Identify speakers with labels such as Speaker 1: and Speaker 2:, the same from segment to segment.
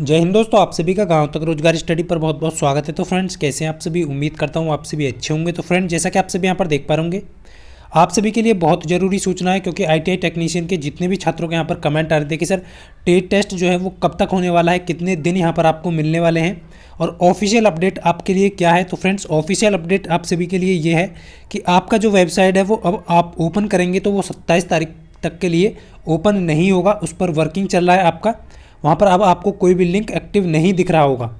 Speaker 1: जय हिंद दोस्तों आप सभी का गांव तक रोजगार स्टडी पर बहुत बहुत स्वागत है तो फ्रेंड्स कैसे हैं आप सभी उम्मीद करता हूं आप सभी अच्छे होंगे तो फ्रेंड्स जैसा कि आप सभी यहां पर देख पा होंगे आप सभी के लिए बहुत ज़रूरी सूचना है क्योंकि आईटीआई टेक्नीशियन के जितने भी छात्रों के यहाँ पर कमेंट आ रहे थे कि सर टेट टेस्ट जो है वो कब तक होने वाला है कितने दिन यहाँ पर आपको मिलने वाले हैं और ऑफिशियल अपडेट आपके लिए क्या है तो फ्रेंड्स ऑफिशियल अपडेट आप सभी के लिए ये है कि आपका जो वेबसाइट है वो अब आप ओपन करेंगे तो वो सत्ताईस तारीख तक के लिए ओपन नहीं होगा उस पर वर्किंग चल रहा है आपका वहाँ पर अब आपको कोई भी लिंक एक्टिव नहीं दिख रहा होगा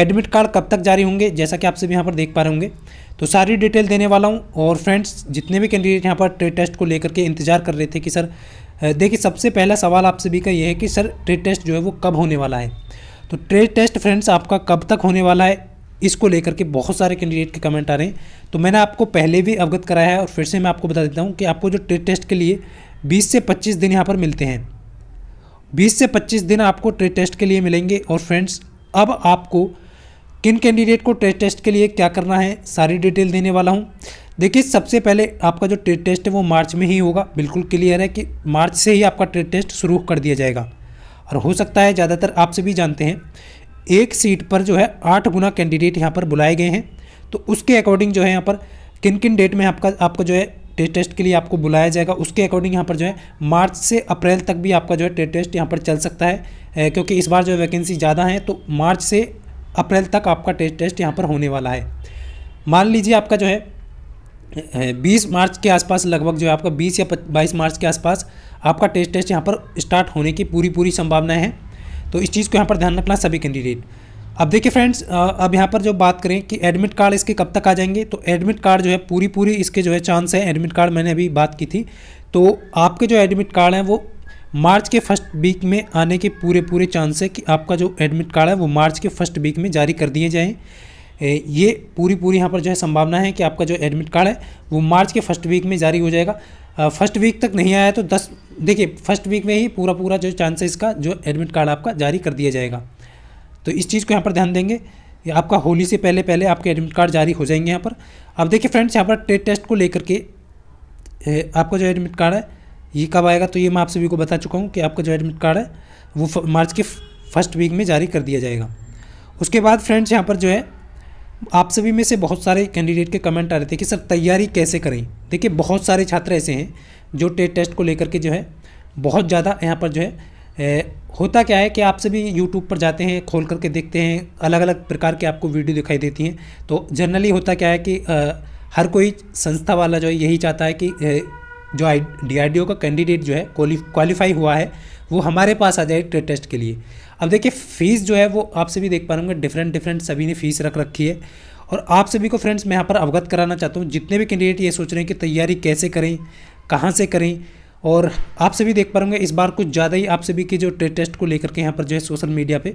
Speaker 1: एडमिट कार्ड कब तक जारी होंगे जैसा कि आप सभी यहाँ पर देख पा रहे होंगे तो सारी डिटेल देने वाला हूँ और फ्रेंड्स जितने भी कैंडिडेट यहाँ पर ट्रेड टेस्ट को लेकर के इंतजार कर रहे थे कि सर देखिए सबसे पहला सवाल आप सभी का ये है कि सर ट्रेड टेस्ट जो है वो कब होने वाला है तो ट्रेड टेस्ट फ्रेंड्स आपका कब तक होने वाला है इसको लेकर के बहुत सारे कैंडिडेट के कमेंट आ रहे हैं तो मैंने आपको पहले भी अवगत कराया है और फिर से मैं आपको बता देता हूँ कि आपको जो ट्रेड टेस्ट के लिए बीस से पच्चीस दिन यहाँ पर मिलते हैं 20 से 25 दिन आपको ट्रेड टेस्ट के लिए मिलेंगे और फ्रेंड्स अब आपको किन कैंडिडेट को ट्रेड टेस्ट के लिए क्या करना है सारी डिटेल देने वाला हूँ देखिए सबसे पहले आपका जो ट्रेड टेस्ट है वो मार्च में ही होगा बिल्कुल क्लियर है कि मार्च से ही आपका ट्रेड टेस्ट शुरू कर दिया जाएगा और हो सकता है ज़्यादातर आप सभी जानते हैं एक सीट पर जो है आठ गुना कैंडिडेट यहाँ पर बुलाए गए हैं तो उसके अकॉर्डिंग जो है यहाँ पर किन किन डेट में आपका आपका जो है टेस्ट टेस्ट के लिए आपको बुलाया जाएगा उसके अकॉर्डिंग यहाँ पर जो है मार्च से अप्रैल तक भी आपका जो है टेस्ट टेस्ट यहाँ पर चल सकता है क्योंकि इस बार जो वैकेंसी ज़्यादा है तो मार्च से अप्रैल तक आपका टेस्ट टेस्ट यहाँ पर होने वाला है मान लीजिए आपका जो है 20 मार्च के आसपास लगभग जो है आपका 20 या 22 मार्च के आसपास आपका टेस्ट टेस्ट यहाँ पर स्टार्ट होने की पूरी पूरी संभावना हैं तो इस चीज़ को यहाँ पर ध्यान रखना सभी कैंडिडेट अब देखिए फ्रेंड्स अब यहाँ पर जो बात करें कि एडमिट कार्ड इसके कब तक आ जाएंगे तो एडमिट कार्ड जो है पूरी पूरी इसके जो है चांस है एडमिट कार्ड मैंने अभी बात की थी तो आपके जो एडमिट कार्ड हैं वो मार्च के फर्स्ट वीक में आने के पूरे पूरे चांस है कि आपका जो एडमिट कार्ड है वो मार्च के फर्स्ट वीक में जारी कर दिए जाएँ ये पूरी पूरी यहाँ पर जो है संभावना है कि आपका जो एडमिट कार्ड है वो मार्च के फर्स्ट वीक में जारी हो जाएगा फर्स्ट वीक तक नहीं आया तो दस देखिए फर्स्ट वीक में ही पूरा पूरा जो चांस है इसका जो एडमिट कार्ड आपका जारी कर दिया जाएगा तो इस चीज़ को यहाँ पर ध्यान देंगे आपका होली से पहले पहले आपके एडमिट कार्ड जारी हो जाएंगे यहाँ पर अब देखिए फ्रेंड्स यहाँ पर टेट टेस्ट को लेकर के आपका जो एडमिट कार्ड है ये कब आएगा तो ये मैं आप सभी को बता चुका हूँ कि आपका जो एडमिट कार्ड है वो मार्च के फर्स्ट वीक में जारी कर दिया जाएगा उसके बाद फ्रेंड्स यहाँ पर जो है आप सभी में से बहुत सारे कैंडिडेट के कमेंट आ रहे थे कि सर तैयारी कैसे करें देखिए बहुत सारे छात्र ऐसे हैं जो टेट टेस्ट को लेकर के जो है बहुत ज़्यादा यहाँ पर जो है ए, होता क्या है कि आप सभी यूट्यूब पर जाते हैं खोल करके देखते हैं अलग अलग प्रकार के आपको वीडियो दिखाई देती हैं तो जनरली होता क्या है कि आ, हर कोई संस्था वाला जो है यही चाहता है कि ए, जो आई डी का कैंडिडेट जो है क्वालिफाई हुआ है वो हमारे पास आ जाए ट्रेड टेस्ट के लिए अब देखिए फ़ीस जो है वो आप सभी देख पा रहे डिफरेंट डिफरेंट सभी ने फ़ीस रख रखी है और आप सभी को फ्रेंड्स मैं यहाँ पर अवगत कराना चाहता हूँ जितने भी कैंडिडेट ये सोच रहे हैं कि तैयारी कैसे करें कहाँ से करें और आप सभी देख पा इस बार कुछ ज़्यादा ही आप सभी के जो ट्रेड टेस्ट को लेकर के यहाँ पर जो है सोशल मीडिया पे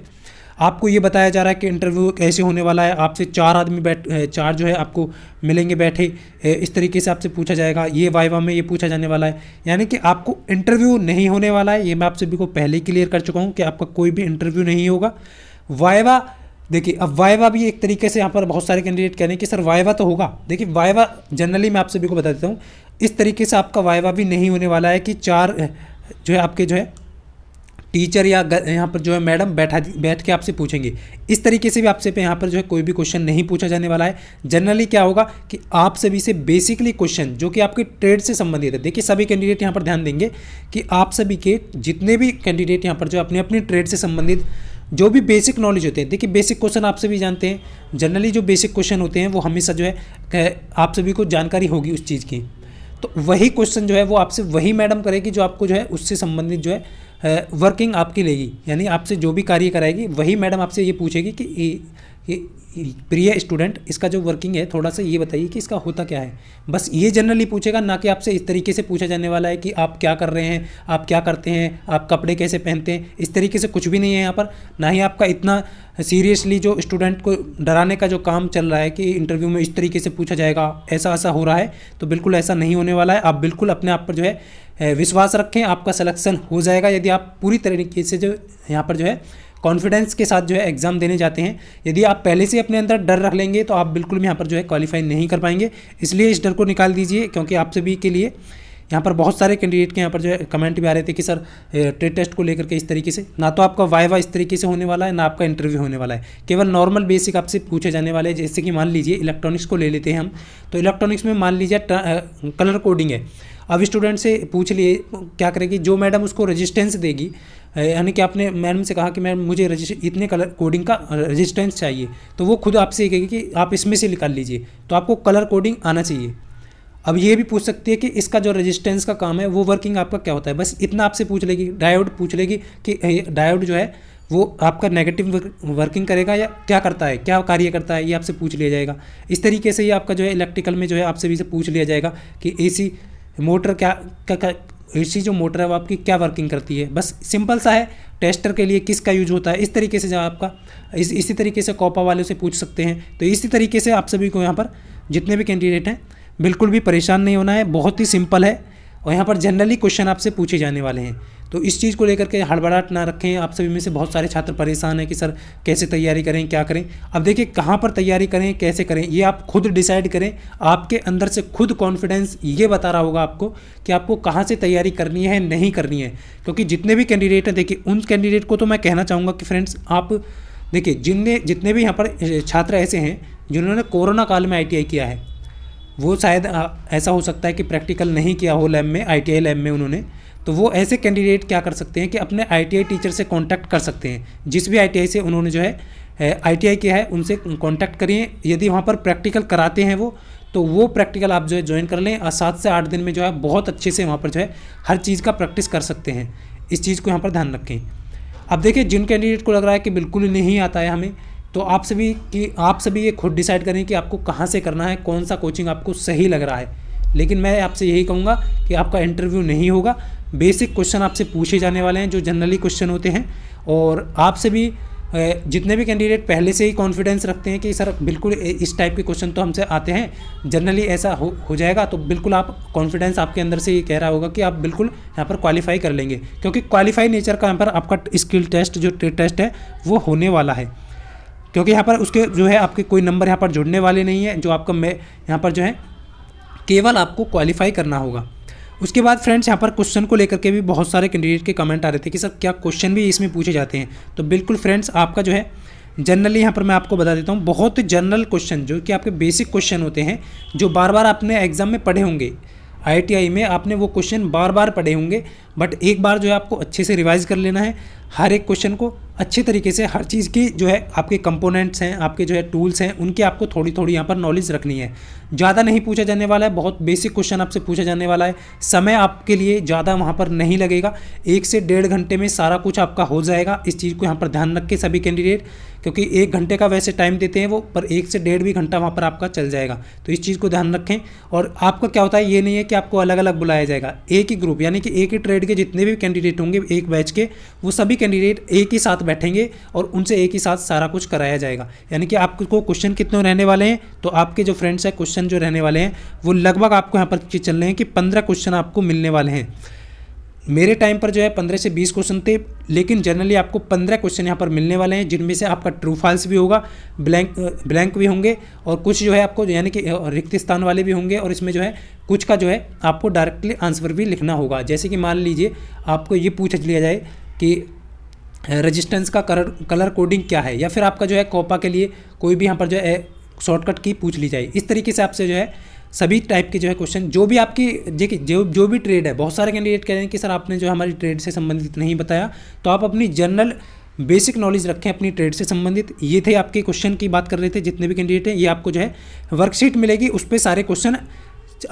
Speaker 1: आपको ये बताया जा रहा है कि इंटरव्यू कैसे होने वाला है आपसे चार आदमी बैठ चार जो है आपको मिलेंगे बैठे इस तरीके से आपसे पूछा जाएगा ये वाइवा में ये पूछा जाने वाला है यानी कि आपको इंटरव्यू नहीं होने वाला है ये मैं आप सभी को पहले ही क्लियर कर चुका हूँ कि आपका कोई भी इंटरव्यू नहीं होगा वाइवा देखिए अब वाइवा भी एक तरीके से यहाँ पर बहुत सारे कैंडिडेट कह रहे हैं कि सर वाइवा तो होगा देखिए वाइवा जनरली मैं आप सभी को बता देता हूँ इस तरीके से आपका वाइवा भी नहीं होने वाला है कि चार जो है आपके जो है टीचर या यहाँ पर जो है मैडम बैठा बैठ के आपसे पूछेंगे इस तरीके से भी आपसे पे यहाँ पर जो है कोई भी क्वेश्चन नहीं पूछा जाने वाला है जनरली क्या होगा कि आप सभी से बेसिकली क्वेश्चन जो कि आपके ट्रेड से संबंधित है देखिए सभी कैंडिडेट यहाँ पर ध्यान देंगे कि आप सभी के जितने भी कैंडिडेट यहाँ पर जो अपने अपने ट्रेड से संबंधित जो भी बेसिक नॉलेज होते हैं देखिए बेसिक क्वेश्चन आप सभी जानते हैं जनरली जो बेसिक क्वेश्चन होते हैं वो हमेशा जो है आप सभी को जानकारी होगी उस चीज़ की तो वही क्वेश्चन जो है वो आपसे वही मैडम करेगी जो आपको जो है उससे संबंधित जो है वर्किंग आपकी लेगी यानी आपसे जो भी कार्य कराएगी वही मैडम आपसे ये पूछेगी कि प्रिय स्टूडेंट इसका जो वर्किंग है थोड़ा सा ये बताइए कि इसका होता क्या है बस ये जनरली पूछेगा ना कि आपसे इस तरीके से पूछा जाने वाला है कि आप क्या कर रहे हैं आप क्या करते हैं आप कपड़े कैसे पहनते हैं इस तरीके से कुछ भी नहीं है यहाँ पर ना ही आपका इतना सीरियसली जो स्टूडेंट को डराने का जो काम चल रहा है कि इंटरव्यू में इस तरीके से पूछा जाएगा ऐसा ऐसा हो रहा है तो बिल्कुल ऐसा नहीं होने वाला है आप बिल्कुल अपने आप पर जो है विश्वास रखें आपका सलेक्शन हो जाएगा यदि आप पूरी तरीके से जो यहाँ पर जो है कॉन्फिडेंस के साथ जो है एग्ज़ाम देने जाते हैं यदि आप पहले से अपने अंदर डर रख लेंगे तो आप बिल्कुल भी यहाँ पर जो है क्वालिफाई नहीं कर पाएंगे इसलिए इस डर को निकाल दीजिए क्योंकि आप सभी के लिए यहाँ पर बहुत सारे कैंडिडेट के यहाँ पर जो है कमेंट भी आ रहे थे कि सर ट्रेड टेस्ट को लेकर के इस तरीके से ना तो आपका वाई वाई इस तरीके से होने वाला है ना आपका इंटरव्यू होने वाला है केवल नॉर्मल बेसिक आपसे पूछे जाने वाले हैं जैसे कि मान लीजिए इलेक्ट्रॉनिक्स को ले लेते हैं हम तो इलेक्ट्रॉनिक्स में मान लीजिए कलर कोडिंग है अब स्टूडेंट से पूछ लिए क्या करेगी जो मैडम उसको रजिस्टेंस देगी यानी कि आपने मैडम से कहा कि मैम मुझे इतने कलर कोडिंग का रजिस्टेंस चाहिए तो वो खुद आपसे ये कहेगी कि आप इसमें से निकाल लीजिए तो आपको कलर कोडिंग आना चाहिए अब ये भी पूछ सकती है कि इसका जो रेजिस्टेंस का काम है वो वर्किंग आपका क्या होता है बस इतना आपसे पूछ लेगी डायोड पूछ लेगी कि डायोड जो है वो आपका नेगेटिव वर्किंग करेगा या क्या करता है क्या कार्य करता है ये आपसे पूछ लिया जाएगा इस तरीके से ये आपका जो है इलेक्ट्रिकल में जो है आपसे भी से पूछ लिया जाएगा कि एसी मोटर क्या, क्या, क्या ऐसी जो मोटर है वो आपकी क्या वर्किंग करती है बस सिंपल सा है टेस्टर के लिए किसका यूज होता है इस तरीके से जब आपका इस इसी तरीके से कॉपा वाले से पूछ सकते हैं तो इसी तरीके से आप सभी को यहाँ पर जितने भी कैंडिडेट हैं बिल्कुल भी परेशान नहीं होना है बहुत ही सिंपल है और यहाँ पर जनरली क्वेश्चन आपसे पूछे जाने वाले हैं तो इस चीज़ को लेकर के हड़बड़ाहट ना रखें आप सभी में से बहुत सारे छात्र परेशान हैं कि सर कैसे तैयारी करें क्या करें अब देखिए कहाँ पर तैयारी करें कैसे करें ये आप खुद डिसाइड करें आपके अंदर से खुद कॉन्फिडेंस ये बता रहा होगा आपको कि आपको कहाँ से तैयारी करनी है नहीं करनी है क्योंकि जितने भी कैंडिडेट हैं देखिए उन कैंडिडेट को तो मैं कहना चाहूँगा कि फ्रेंड्स आप देखिए जिनने जितने भी यहाँ पर छात्र ऐसे हैं जिन्होंने कोरोना काल में आई किया है वो शायद ऐसा हो सकता है कि प्रैक्टिकल नहीं किया हो लैब में आई लैब में उन्होंने तो वो ऐसे कैंडिडेट क्या कर सकते हैं कि अपने आई टीचर से कॉन्टैक्ट कर सकते हैं जिस भी आई से उन्होंने जो है आई किया है उनसे कॉन्टैक्ट करिए यदि वहाँ पर प्रैक्टिकल कराते हैं वो तो वो प्रैक्टिकल आप जो है ज्वाइन कर लें और सात से आठ दिन में जो है बहुत अच्छे से वहाँ पर जो है हर चीज़ का प्रैक्टिस कर सकते हैं इस चीज़ को यहाँ पर ध्यान रखें अब देखिए जिन कैंडिडेट को लग रहा है कि बिल्कुल नहीं आता है हमें तो आप सभी की आप सभी ये खुद डिसाइड करें कि आपको कहाँ से करना है कौन सा कोचिंग आपको सही लग रहा है लेकिन मैं आपसे यही कहूँगा कि आपका इंटरव्यू नहीं होगा बेसिक क्वेश्चन आपसे पूछे जाने वाले हैं जो जनरली क्वेश्चन होते हैं और आपसे भी जितने भी कैंडिडेट पहले से ही कॉन्फिडेंस रखते हैं कि सर बिल्कुल इस टाइप के क्वेश्चन तो हमसे आते हैं जनरली ऐसा हो हो जाएगा तो बिल्कुल आप कॉन्फिडेंस आपके अंदर से ये कह रहा होगा कि आप बिल्कुल यहाँ पर क्वालिफाई कर लेंगे क्योंकि क्वालिफाई नेचर का यहाँ पर आपका स्किल टेस्ट जो टेस्ट है वो होने वाला है क्योंकि यहाँ पर उसके जो है आपके कोई नंबर यहाँ पर जुड़ने वाले नहीं है जो आपका मैं यहाँ पर जो है केवल आपको क्वालिफाई करना होगा उसके बाद फ्रेंड्स यहाँ पर क्वेश्चन को लेकर के भी बहुत सारे कैंडिडेट के कमेंट आ रहे थे कि सर क्या क्वेश्चन भी इसमें पूछे जाते हैं तो बिल्कुल फ्रेंड्स आपका जो है जनरली यहाँ पर मैं आपको बता देता हूँ बहुत जनरल क्वेश्चन जो कि आपके बेसिक क्वेश्चन होते हैं जो बार बार आपने एग्ज़ाम में पढ़े होंगे आई में आपने वो क्वेश्चन बार बार पढ़े होंगे बट एक बार जो है आपको अच्छे से रिवाइज कर लेना है हर एक क्वेश्चन को अच्छे तरीके से हर चीज़ की जो है आपके कंपोनेंट्स हैं आपके जो है टूल्स हैं उनकी आपको थोड़ी थोड़ी यहाँ पर नॉलेज रखनी है ज़्यादा नहीं पूछा जाने वाला है बहुत बेसिक क्वेश्चन आपसे पूछा जाने वाला है समय आपके लिए ज़्यादा वहाँ पर नहीं लगेगा एक से डेढ़ घंटे में सारा कुछ आपका हो जाएगा इस चीज़ को यहाँ पर ध्यान रख के सभी कैंडिडेट क्योंकि एक घंटे का वैसे टाइम देते हैं वो पर एक से डेढ़ भी घंटा वहाँ पर आपका चल जाएगा तो इस चीज़ को ध्यान रखें और आपका क्या होता है ये नहीं है कि आपको अलग अलग बुलाया जाएगा एक ही ग्रुप यानी कि एक ही ट्रेड के जितने भी कैंडिडेट होंगे एक बैच के वो सभी कैंडिडेट एक ही साथ बैठेंगे और उनसे एक ही साथ सारा कुछ कराया जाएगा यानी कि आपको क्वेश्चन कितने रहने वाले हैं तो आपके जो फ्रेंड्स हैं क्वेश्चन जो रहने वाले हैं वो लगभग आपको यहाँ पर चल रहे हैं कि पंद्रह क्वेश्चन आपको मिलने वाले हैं मेरे टाइम पर जो है पंद्रह से बीस क्वेश्चन थे लेकिन जनरली आपको पंद्रह क्वेश्चन यहाँ पर मिलने वाले हैं जिनमें से आपका ट्रू फॉल्स भी होगा ब्लैंक ब्लैंक भी होंगे और कुछ जो है आपको यानी कि रिक्त स्थान वाले भी होंगे और इसमें जो है कुछ का जो है आपको डायरेक्टली आंसर भी लिखना होगा जैसे कि मान लीजिए आपको ये पूछ लिया जाए कि रजिस्टेंस का कलर कलर कोडिंग क्या है या फिर आपका जो है कॉपा के लिए कोई भी यहाँ पर जो है शॉर्टकट की पूछ ली जाए इस तरीके से आपसे जो है सभी टाइप के जो है क्वेश्चन जो भी आपकी देखिए जो जो भी ट्रेड है बहुत सारे कैंडिडेट कह रहे हैं कि सर आपने जो हमारी ट्रेड से संबंधित नहीं बताया तो आप अपनी जनरल बेसिक नॉलेज रखें अपनी ट्रेड से संबंधित ये थे आपके क्वेश्चन की बात कर रहे थे जितने भी कैंडिडेट हैं ये आपको जो है वर्कशीट मिलेगी उस पर सारे क्वेश्चन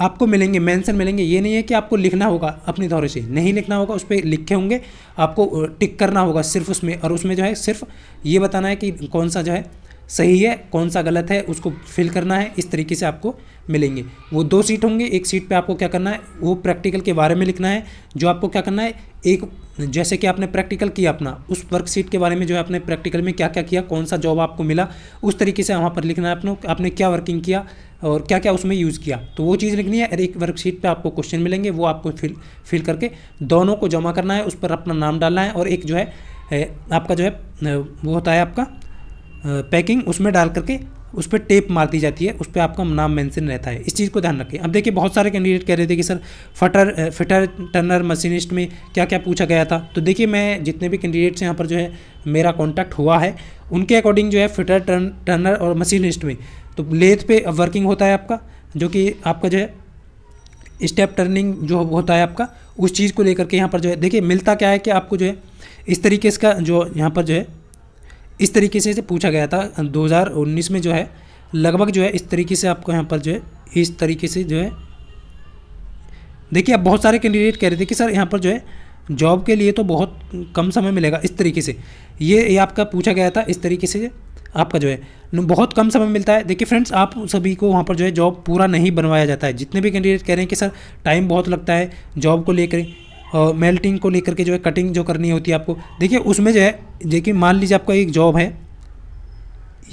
Speaker 1: आपको मिलेंगे मेंशन मिलेंगे ये नहीं है कि आपको लिखना होगा अपनी दौरे से नहीं लिखना होगा उस पर लिखे होंगे आपको टिक uh, करना होगा सिर्फ उसमें और उसमें जो है सिर्फ ये बताना है कि कौन सा जो है सही है कौन सा गलत है उसको फिल करना है इस तरीके से आपको मिलेंगे वो दो सीट होंगे एक सीट पे आपको क्या करना है वो प्रैक्टिकल के बारे में लिखना है जो आपको क्या करना है एक जैसे कि आपने प्रैक्टिकल किया अपना उस वर्कशीट के बारे में जो है आपने प्रैक्टिकल में क्या क्या किया कौन सा जॉब आपको मिला उस तरीके से वहाँ पर लिखना है आपने आपने क्या वर्किंग किया और क्या क्या उसमें यूज़ किया तो वो चीज़ लिखनी है और एक वर्कशीट पे आपको क्वेश्चन मिलेंगे वो आपको फिल फिल करके दोनों को जमा करना है उस पर अपना नाम डालना है और एक जो है आपका जो है वो होता है आपका पैकिंग उसमें डाल करके उस पर टेप मार दी जाती है उस पर आपका नाम मेंशन रहता है इस चीज़ को ध्यान रखें अब देखिए बहुत सारे कैंडिडेट कह रहे थे कि सर फटर फिटर टर्नर मशीनिस्ट में क्या क्या पूछा गया था तो देखिए मैं जितने भी कैंडिडेट्स यहाँ पर जो है मेरा कॉन्टैक्ट हुआ है उनके अकॉर्डिंग जो है फिटर टर्न टर्नर और मशीनिस्ट में तो लेथ पे वर्किंग होता है आपका जो कि आपका जो है स्टेप टर्निंग जो होता है आपका उस चीज़ को लेकर के यहाँ पर जो है देखिए मिलता क्या है कि आपको जो है इस तरीके से जो यहाँ पर जो है इस तरीके से पूछा गया था 2019 में जो है लगभग जो है इस तरीके से आपको यहाँ पर जो है इस तरीके से जो है देखिए अब बहुत सारे कैंडिडेट कह रहे थे कि सर यहाँ पर जो है जॉब के लिए तो बहुत कम समय मिलेगा इस तरीके से ये, ये आपका पूछा गया था इस तरीके से आपका जो है बहुत कम समय मिलता है देखिए फ्रेंड्स आप सभी को वहाँ पर जो है जॉब पूरा नहीं बनवाया जाता है जितने भी कैंडिडेट कह रहे हैं कि सर टाइम बहुत लगता है जॉब को लेकर मेल्टिंग को लेकर के जो है कटिंग जो करनी होती है आपको देखिए उसमें जो है देखिए मान लीजिए आपका एक जॉब है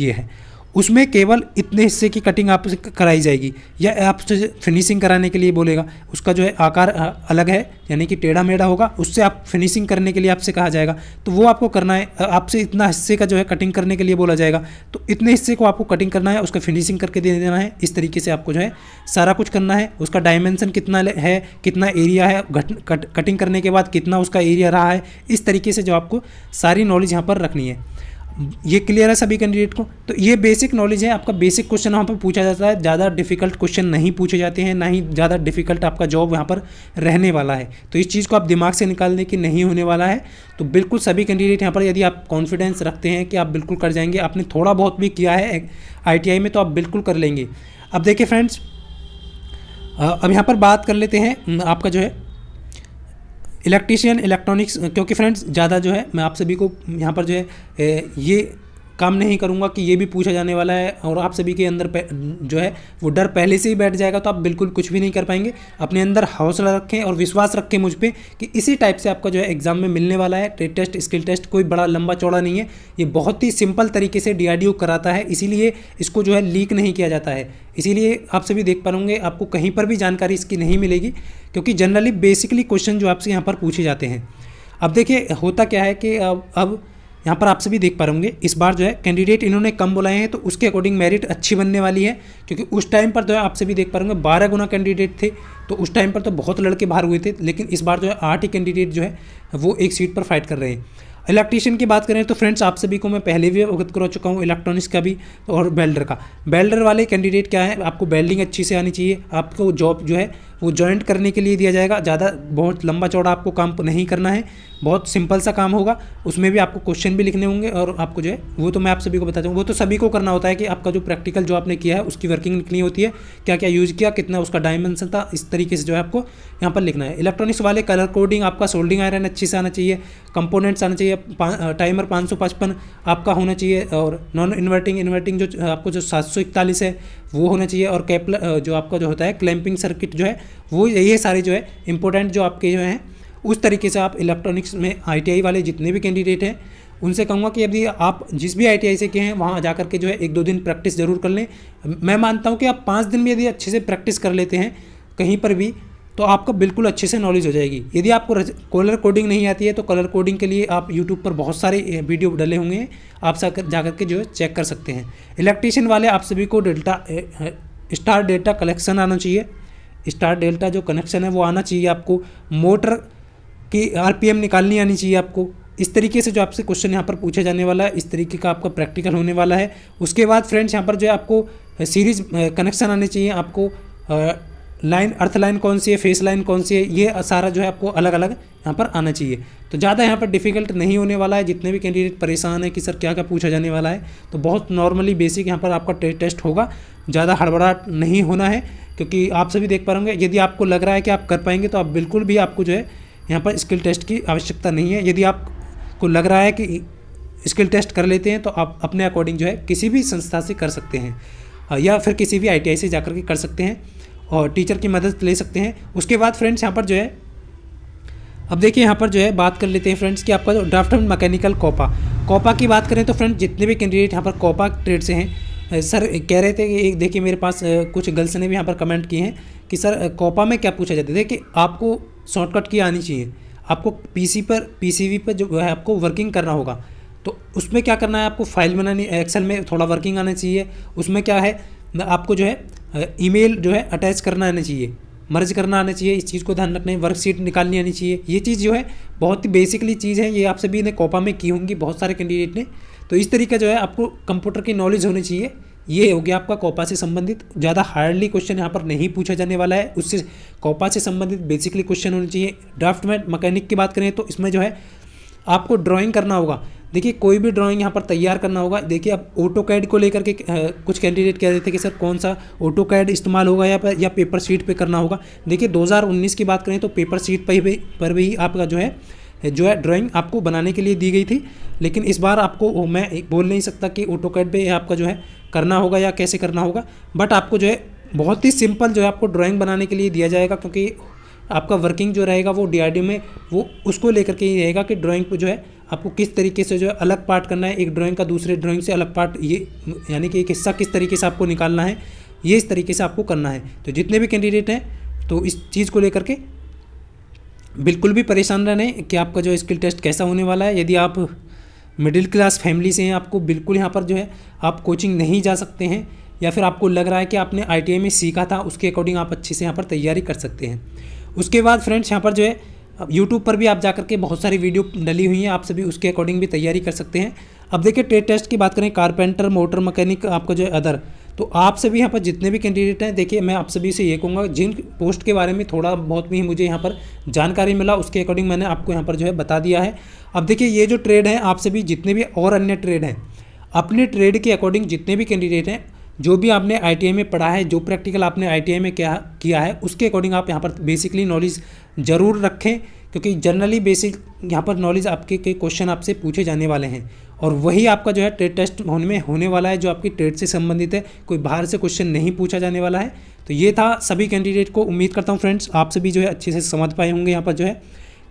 Speaker 1: ये है उसमें केवल इतने हिस्से की कटिंग आपसे कराई जाएगी या आपसे फिनिशिंग कराने के लिए बोलेगा उसका जो है आकार अलग है यानी कि टेढ़ा मेढ़ा होगा उससे आप फिनिशिंग करने के लिए आपसे कहा जाएगा तो वो आपको करना है आपसे इतना हिस्से का जो है कटिंग करने के लिए बोला जाएगा तो इतने हिस्से को आपको कटिंग करना है उसका फिनिशिंग करके दे देना है इस तरीके से आपको जो है सारा कुछ करना है उसका डायमेंसन कितना है कितना एरिया है कटिंग करने के बाद कितना उसका एरिया रहा है इस तरीके से जो आपको सारी नॉलेज यहाँ पर रखनी है ये क्लियर है सभी कैंडिडेट को तो ये बेसिक नॉलेज है आपका बेसिक क्वेश्चन वहाँ पर पूछा जाता है ज़्यादा डिफिकल्ट क्वेश्चन नहीं पूछे जाते हैं ना ही ज़्यादा डिफिकल्ट आपका जॉब यहाँ पर रहने वाला है तो इस चीज़ को आप दिमाग से निकाल दें कि नहीं होने वाला है तो बिल्कुल सभी कैंडिडेट यहाँ पर यदि आप कॉन्फिडेंस रखते हैं कि आप बिल्कुल कर जाएंगे आपने थोड़ा बहुत भी किया है आई में तो आप बिल्कुल कर लेंगे अब देखिए फ्रेंड्स अब यहाँ पर बात कर लेते हैं आपका जो है इलेक्ट्रीशियन इलेक्ट्रॉनिक्स क्योंकि फ्रेंड्स ज़्यादा जो है मैं आप सभी को यहाँ पर जो है ये काम नहीं करूँगा कि ये भी पूछा जाने वाला है और आप सभी के अंदर जो है वो डर पहले से ही बैठ जाएगा तो आप बिल्कुल कुछ भी नहीं कर पाएंगे अपने अंदर हौसला रखें और विश्वास रखें मुझ पर कि इसी टाइप से आपका जो है एग्ज़ाम में मिलने वाला है ट्रेड टेस्ट स्किल टेस्ट कोई बड़ा लंबा चौड़ा नहीं है ये बहुत ही सिंपल तरीके से डी कराता है इसीलिए इसको जो है लीक नहीं किया जाता है इसीलिए आप सभी देख पाऊँगे आपको कहीं पर भी जानकारी इसकी नहीं मिलेगी क्योंकि जनरली बेसिकली क्वेश्चन जो आपसे यहाँ पर पूछे जाते हैं अब देखिए होता क्या है कि अब अब यहाँ पर आप सभी देख पा रहे इस बार जो है कैंडिडेट इन्होंने कम बुलाए हैं तो उसके अकॉर्डिंग मेरिट अच्छी बनने वाली है क्योंकि उस टाइम पर जो है आप सभी देख पा रहे बारह गुना कैंडिडेट थे तो उस टाइम पर तो बहुत लड़के बाहर हुए थे लेकिन इस बार जो है आठ ही कैंडिडेट जो है वो एक सीट पर फाइट कर रहे हैं इलेक्ट्रीशियन की बात करें तो फ्रेंड्स आप सभी को मैं पहले भी अवगत करवा चुका हूँ इलेक्ट्रॉनिक्स का भी और बेल्डर का बेल्डर वाले कैंडिडेट क्या है आपको बेल्डिंग अच्छी से आनी चाहिए आपको जॉब जो है वो ज्वाइंट करने के लिए दिया जाएगा ज़्यादा बहुत लंबा चौड़ा आपको काम नहीं करना है बहुत सिंपल सा काम होगा उसमें भी आपको क्वेश्चन भी लिखने होंगे और आपको जो है वो तो मैं आप सभी को बता दूँ वो तो सभी को करना होता है कि आपका जो प्रैक्टिकल जो आपने किया है उसकी वर्किंग लिखनी होती है क्या क्या यूज़ किया कितना उसका डायमेंशन था इस तरीके से जो है आपको यहाँ पर लिखना है इलेक्ट्रॉनिक्स वाले कलर कोडिंग आपका सोल्डिंग आयरन अच्छे से आना चाहिए कंपोनेंट्स आना चाहिए चाहिए टाइमर पाँच सौ पचपन आपका होना चाहिए और नॉन इन्वर्टिंग इन्वर्टिंग जो आपको जो सात सौ इकतालीस है वो होना चाहिए और कैपलर जो आपका जो होता है क्लैंपिंग सर्किट जो है वो ये सारे जो है इंपॉर्टेंट जो आपके जो हैं उस तरीके से आप इलेक्ट्रॉनिक्स में आई वाले जितने भी कैंडिडेट हैं उनसे कहूँगा कि यदि आप जिस भी आई से के हैं वहाँ जा करके जो है एक दो दिन प्रैक्टिस जरूर कर लें मैं मानता हूँ कि आप पाँच दिन में यदि अच्छे से प्रैक्टिस कर लेते हैं कहीं पर भी तो आपको बिल्कुल अच्छे से नॉलेज हो जाएगी यदि आपको कलर कोडिंग नहीं आती है तो कलर कोडिंग के लिए आप यूट्यूब पर बहुत सारे वीडियो डले होंगे आप जा के जो है चेक कर सकते हैं इलेक्ट्रिशियन वाले आप सभी को डेल्टा स्टार डेल्टा कलेक्शन आना चाहिए स्टार डेल्टा जो कनेक्शन है वो आना चाहिए आपको मोटर की आर निकालनी आनी चाहिए आपको इस तरीके से जो आपसे क्वेश्चन यहाँ पर पूछा जाने वाला है इस तरीके का आपका प्रैक्टिकल होने वाला है उसके बाद फ्रेंड्स यहाँ पर जो है आपको सीरीज कनेक्शन आने चाहिए आपको लाइन अर्थ लाइन कौन सी है फेस लाइन कौन सी है ये सारा जो है आपको अलग अलग यहाँ पर आना चाहिए तो ज़्यादा यहाँ पर डिफिकल्ट नहीं होने वाला है जितने भी कैंडिडेट परेशान है कि सर क्या क्या पूछा जाने वाला है तो बहुत नॉर्मली बेसिक यहाँ पर आपका टे, टेस्ट होगा ज़्यादा हड़बड़ाहट नहीं होना है क्योंकि आप सभी देख पा रहे यदि आपको लग रहा है कि आप कर पाएंगे तो आप बिल्कुल भी आपको जो है यहाँ पर स्किल टेस्ट की आवश्यकता नहीं है यदि आपको लग रहा है कि स्किल टेस्ट कर लेते हैं तो आप अपने अकॉर्डिंग जो है किसी भी संस्था से कर सकते हैं या फिर किसी भी आई से जाकर के कर सकते हैं और टीचर की मदद ले सकते हैं उसके बाद फ्रेंड्स यहाँ पर जो है अब देखिए यहाँ पर जो है बात कर लेते हैं फ्रेंड्स कि आपका ड्राफ्ट मैकेनिकल कॉपा कॉपा की बात करें तो फ्रेंड्स जितने भी कैंडिडेट यहाँ पर कॉपा ट्रेड से हैं सर कह रहे थे कि देखिए मेरे पास कुछ गर्ल्स ने भी यहाँ पर कमेंट किए हैं कि सर कॉपा में क्या पूछा जाता है देखिए आपको शॉर्टकट की आनी चाहिए आपको पीसी पर पीसीवी पर जो है आपको वर्किंग करना होगा तो उसमें क्या करना है आपको फाइल बनानी एक्सेल में थोड़ा वर्किंग आना चाहिए उसमें क्या है आपको जो है ईमेल जो है अटैच करना आना चाहिए मर्ज करना आना चाहिए इस चीज़ को ध्यान रखना है वर्कशीट निकालनी आनी चाहिए ये चीज़ जो है बहुत ही बेसिकली चीज़ है ये आप सभी ने कॉपा में की होंगी बहुत सारे कैंडिडेट ने तो इस तरीका जो है आपको कंप्यूटर की नॉलेज होनी चाहिए ये हो गया आपका कॉपा से संबंधित ज़्यादा हार्डली क्वेश्चन यहाँ पर नहीं पूछा जाने वाला है उससे कॉपा से संबंधित बेसिकली क्वेश्चन होने चाहिए ड्राफ्ट मैकेनिक मकैनिक की बात करें तो इसमें जो है आपको ड्राइंग करना होगा देखिए कोई भी ड्राइंग यहाँ पर तैयार करना होगा देखिए अब ऑटो कैड को लेकर के कुछ कैंडिडेट कह रहे थे कि सर कौन सा ऑटो कैड इस्तेमाल होगा या पर या पेपर शीट पे करना होगा देखिए 2019 की बात करें तो पेपर शीट पर भी पर भी आपका जो है जो है ड्राइंग आपको बनाने के लिए दी गई थी लेकिन इस बार आपको मैं बोल नहीं सकता कि ऑटो कैड पर आपका जो है करना होगा या कैसे करना होगा बट आपको जो है बहुत ही सिंपल जो है आपको ड्राइंग बनाने के लिए दिया जाएगा क्योंकि आपका वर्किंग जो रहेगा वो डी में वो उसको लेकर के ही रहेगा कि ड्राइंग जो है आपको किस तरीके से जो है अलग पार्ट करना है एक ड्राइंग का दूसरे ड्राइंग से अलग पार्ट ये यानी कि एक हिस्सा किस तरीके से आपको निकालना है ये इस तरीके से आपको करना है तो जितने भी कैंडिडेट हैं तो इस चीज़ को लेकर के बिल्कुल भी परेशान रहने कि आपका जो स्किल टेस्ट कैसा होने वाला है यदि आप मिडिल क्लास फैमिली से हैं आपको बिल्कुल यहाँ पर जो है आप कोचिंग नहीं जा सकते हैं या फिर आपको लग रहा है कि आपने आई में सीखा था उसके अकॉर्डिंग आप अच्छे से यहाँ पर तैयारी कर सकते हैं उसके बाद फ्रेंड्स यहाँ पर जो है अब यूट्यूब पर भी आप जा करके बहुत सारी वीडियो डली हुई हैं आप सभी उसके अकॉर्डिंग भी तैयारी कर सकते हैं अब देखिए ट्रेड टेस्ट की बात करें कारपेंटर मोटर मैकेनिक आपका जो है अदर तो आप सभी यहाँ पर जितने भी कैंडिडेट हैं देखिए मैं आप सभी से ये कहूँगा जिन पोस्ट के बारे में थोड़ा बहुत भी मुझे यहाँ पर जानकारी मिला उसके अकॉर्डिंग मैंने आपको यहाँ पर जो है बता दिया है अब देखिए ये जो ट्रेड है आप सभी जितने भी और अन्य ट्रेड हैं अपने ट्रेड के अकॉर्डिंग जितने भी कैंडिडेट हैं जो भी आपने आई में पढ़ा है जो प्रैक्टिकल आपने आई में क्या किया है उसके अकॉर्डिंग आप यहाँ पर बेसिकली नॉलेज ज़रूर रखें क्योंकि जनरली बेसिक यहाँ पर नॉलेज आपके के क्वेश्चन आपसे पूछे जाने वाले हैं और वही आपका जो है ट्रेड टेस्ट होने में होने वाला है जो आपकी ट्रेड से संबंधित है कोई बाहर से क्वेश्चन नहीं पूछा जाने वाला है तो ये था सभी कैंडिडेट को उम्मीद करता हूँ फ्रेंड्स आप सभी जो है अच्छे से समझ पाए होंगे यहाँ पर जो है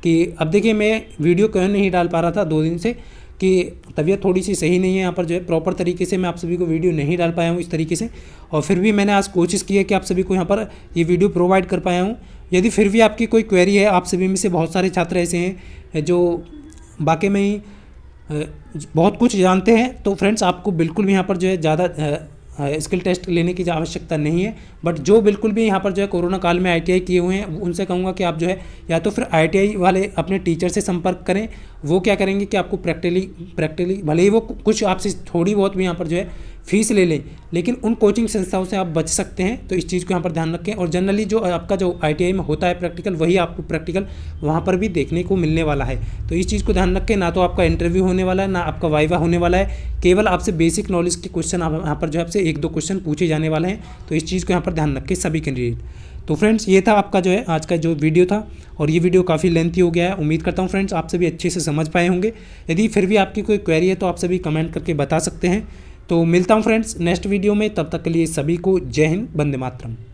Speaker 1: कि अब देखिए मैं वीडियो क्यों नहीं डाल पा रहा था दो दिन से कि तबीयत थोड़ी सी सही नहीं है यहाँ पर जो है प्रॉपर तरीके से मैं आप सभी को वीडियो नहीं डाल पाया हूँ इस तरीके से और फिर भी मैंने आज कोशिश की है कि आप सभी को यहाँ पर ये वीडियो प्रोवाइड कर पाया हूँ यदि फिर भी आपकी कोई क्वेरी है आप सभी में से बहुत सारे छात्र ऐसे हैं जो वाकई में ही बहुत कुछ जानते हैं तो फ्रेंड्स आपको बिल्कुल भी यहाँ पर जो है ज़्यादा स्किल टेस्ट लेने की आवश्यकता नहीं है बट जो बिल्कुल भी यहाँ पर जो है कोरोना काल में आईटीआई किए हुए हैं उनसे कहूँगा कि आप जो है या तो फिर आईटीआई वाले अपने टीचर से संपर्क करें वो क्या करेंगे कि आपको प्रैक्टिकली प्रैक्टिकली भले ही वो कुछ आपसे थोड़ी बहुत भी यहाँ पर जो है फीस ले लें लेकिन उन कोचिंग संस्थाओं से आप बच सकते हैं तो इस चीज़ को यहाँ पर ध्यान रखें और जनरली जो आपका जो आई में होता है प्रैक्टिकल वही आपको प्रैक्टिकल वहाँ पर भी देखने को मिलने वाला है तो इस चीज़ को ध्यान रखें ना तो आपका इंटरव्यू होने वाला है ना आपका वाइवा होने वाला है केवल आपसे बेसिक नॉलेज के क्वेश्चन यहाँ पर जो है आपसे एक दो क्वेश्चन पूछे जाने वाले हैं तो इस चीज़ को यहाँ पर ध्यान रखें सभी कैंडिडेट तो फ्रेंड्स ये था आपका जो है आज का जो वीडियो था और ये वीडियो काफ़ी लेंथी हो गया है उम्मीद करता हूँ फ्रेंड्स आप सभी अच्छे से समझ पाए होंगे यदि फिर भी आपकी कोई क्वेरी है तो आप सभी कमेंट करके बता सकते हैं तो मिलता हूँ फ्रेंड्स नेक्स्ट वीडियो में तब तक के लिए सभी को जय हिंद बंदे मातरम